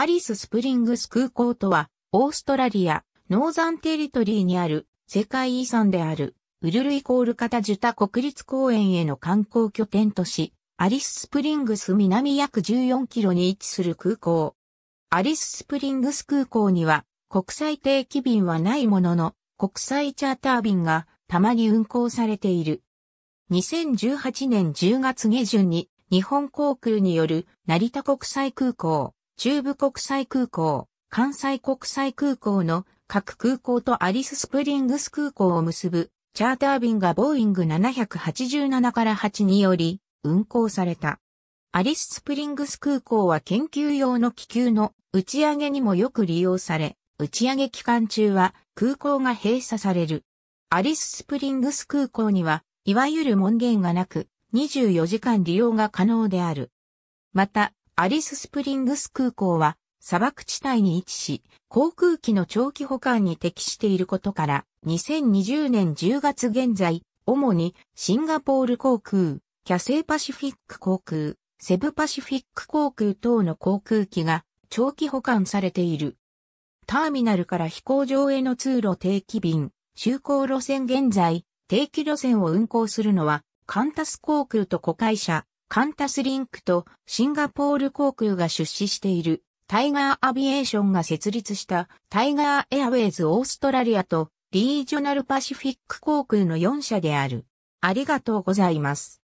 アリス・スプリングス空港とは、オーストラリア、ノーザンテリトリーにある世界遺産である、ウルルイコールカタジュタ国立公園への観光拠点とし、アリス・スプリングス南約14キロに位置する空港。アリス・スプリングス空港には、国際定期便はないものの、国際チャーター便がたまに運航されている。2018年10月下旬に日本航空による成田国際空港中部国際空港、関西国際空港の各空港とアリススプリングス空港を結ぶチャーター便がボーイング787から8により運航された。アリススプリングス空港は研究用の気球の打ち上げにもよく利用され、打ち上げ期間中は空港が閉鎖される。アリススプリングス空港には、いわゆる門限がなく、24時間利用が可能である。また、アリススプリングス空港は砂漠地帯に位置し、航空機の長期保管に適していることから、2020年10月現在、主にシンガポール航空、キャセイパシフィック航空、セブパシフィック航空等の航空機が長期保管されている。ターミナルから飛行場への通路定期便、就航路線現在、定期路線を運行するのは、カンタス航空と子会社、カンタスリンクとシンガポール航空が出資しているタイガーアビエーションが設立したタイガーエアウェイズオーストラリアとリージョナルパシフィック航空の4社である。ありがとうございます。